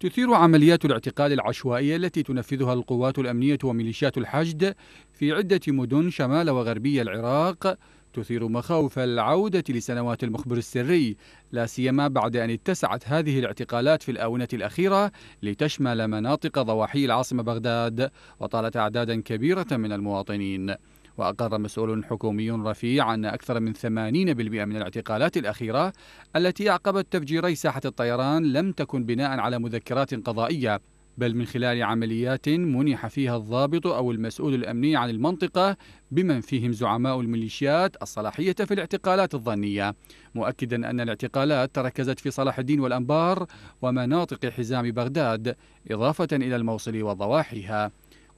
تثير عمليات الاعتقال العشوائية التي تنفذها القوات الأمنية وميليشيات الحشد في عدة مدن شمال وغربي العراق تثير مخاوف العودة لسنوات المخبر السري لا سيما بعد أن اتسعت هذه الاعتقالات في الآونة الأخيرة لتشمل مناطق ضواحي العاصمة بغداد وطالت أعدادا كبيرة من المواطنين وأقر مسؤول حكومي رفيع أن أكثر من 80% من الاعتقالات الأخيرة التي أعقبت تفجيري ساحة الطيران لم تكن بناء على مذكرات قضائية بل من خلال عمليات منح فيها الضابط أو المسؤول الأمني عن المنطقة بمن فيهم زعماء الميليشيات الصلاحية في الاعتقالات الظنية مؤكدا أن الاعتقالات تركزت في صلاح الدين والأنبار ومناطق حزام بغداد إضافة إلى الموصل وضواحيها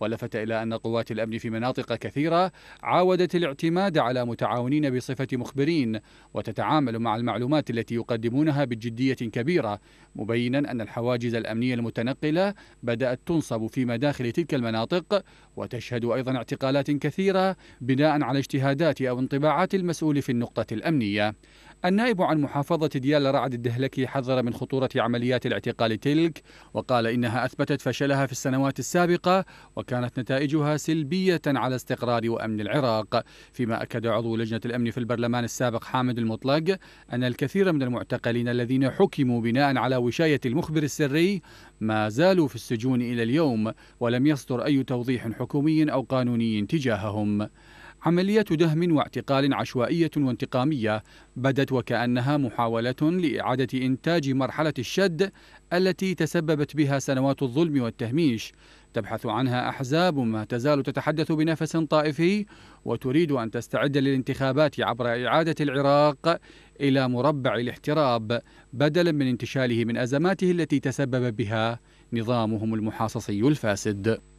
ولفت إلى أن قوات الأمن في مناطق كثيرة عاودت الاعتماد على متعاونين بصفة مخبرين وتتعامل مع المعلومات التي يقدمونها بجدية كبيرة مبينا أن الحواجز الأمنية المتنقلة بدأت تنصب في مداخل تلك المناطق وتشهد أيضا اعتقالات كثيرة بناء على اجتهادات أو انطباعات المسؤول في النقطة الأمنية النائب عن محافظة ديال رعد الدهلكي حذر من خطورة عمليات الاعتقال تلك وقال إنها أثبتت فشلها في السنوات السابقة وكانت نتائجها سلبية على استقرار وأمن العراق فيما أكد عضو لجنة الأمن في البرلمان السابق حامد المطلق أن الكثير من المعتقلين الذين حكموا بناء على وشاية المخبر السري ما زالوا في السجون إلى اليوم ولم يصدر أي توضيح حكومي أو قانوني تجاههم عملية دهم واعتقال عشوائية وانتقامية بدت وكأنها محاولة لإعادة إنتاج مرحلة الشد التي تسببت بها سنوات الظلم والتهميش تبحث عنها أحزاب ما تزال تتحدث بنفس طائفي وتريد أن تستعد للانتخابات عبر إعادة العراق إلى مربع الاحتراب بدلا من انتشاله من أزماته التي تسبب بها نظامهم المحاصصي الفاسد